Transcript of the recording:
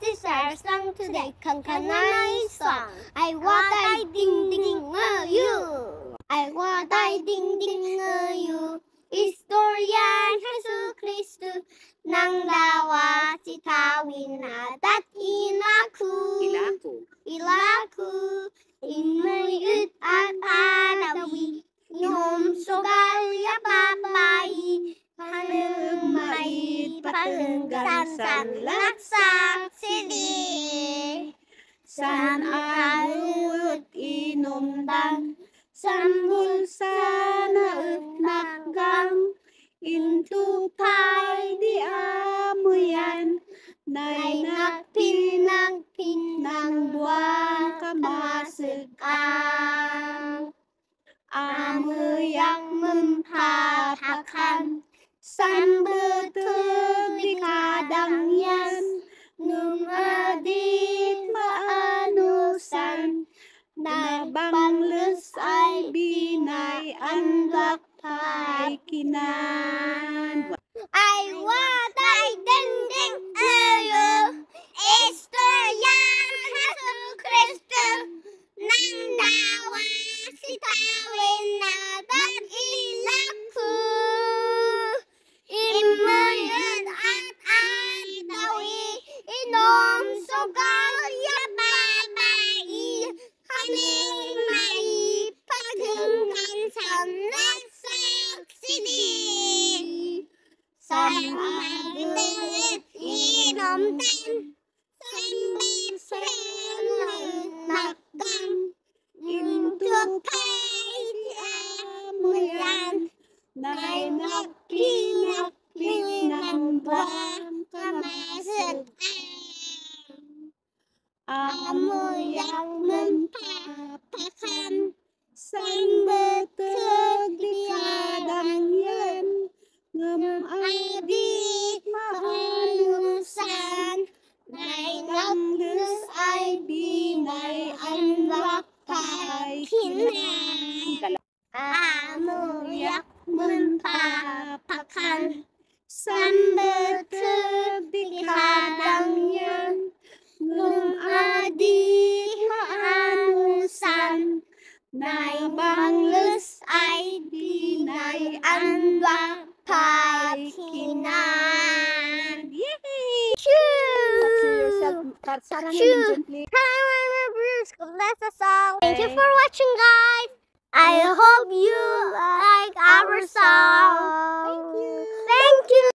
this our song today. Kankanai song. I want I ding ding uh, you. I want I ding ding uh, you. Istoryan Jesu Kristu nang dawa si citawin adat ina patunggang san laksang sili. San ayut inumdan, san bulsana utnagang, into pai di amuyan, nay nakpinang pinang buwan kamasig ang. Amuyang mumpapakan, san butun lang yan, numadit maanusan, na banglus ay binay ang lakay kinan. I want vàng ngoài gương nghe đóng tan xanh bên xem lời mặt con nhìn thương thay mười lần này mặc khi mặc khi nằm qua cho mẹ sừng à mười lần mình thả thả khăn xanh bên hinna amuyak munpa pakal sambetu bikadangnya lum adi anusan nai banglus ai di nai anwa pakinan. Yay! Chew! Chew! Chew! That's a song. Thank you for watching, guys. I hope you like our song.